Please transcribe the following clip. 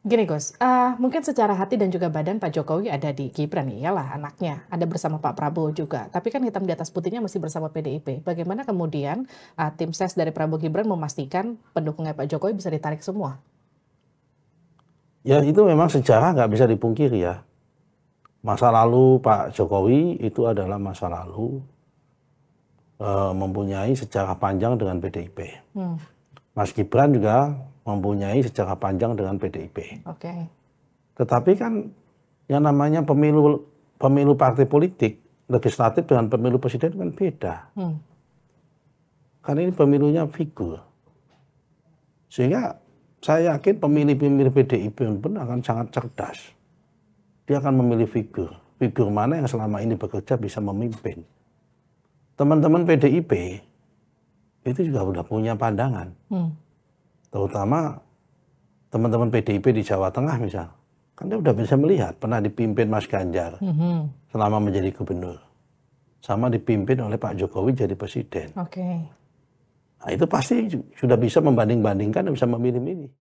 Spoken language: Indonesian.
Gini Gus, uh, mungkin secara hati dan juga badan Pak Jokowi ada di Gibran, iyalah anaknya, ada bersama Pak Prabowo juga. Tapi kan hitam di atas putihnya masih bersama PDIP. Bagaimana kemudian uh, tim ses dari Prabowo Gibran memastikan pendukungnya Pak Jokowi bisa ditarik semua? Ya itu memang sejarah nggak bisa dipungkiri ya. Masa lalu Pak Jokowi itu adalah masa lalu uh, mempunyai sejarah panjang dengan PDIP. Hmm. Mas Gibran juga mempunyai sejarah panjang dengan PDIP. Oke. Tetapi kan yang namanya pemilu pemilu partai politik legislatif dengan pemilu presiden kan beda. Hmm. Karena ini pemilunya figur. Sehingga saya yakin pemilih-pemilih PDIP pun akan sangat cerdas. Dia akan memilih figur. Figur mana yang selama ini bekerja bisa memimpin. Teman-teman PDIP itu juga sudah punya pandangan. Hmm terutama teman-teman PDIP di Jawa Tengah misal, kan dia sudah bisa melihat pernah dipimpin Mas Ganjar mm-hmm. selama menjadi gubernur, sama dipimpin oleh Pak Jokowi jadi presiden. Oke. Okay. Nah, itu pasti sudah bisa membanding-bandingkan dan bisa memilih-milih.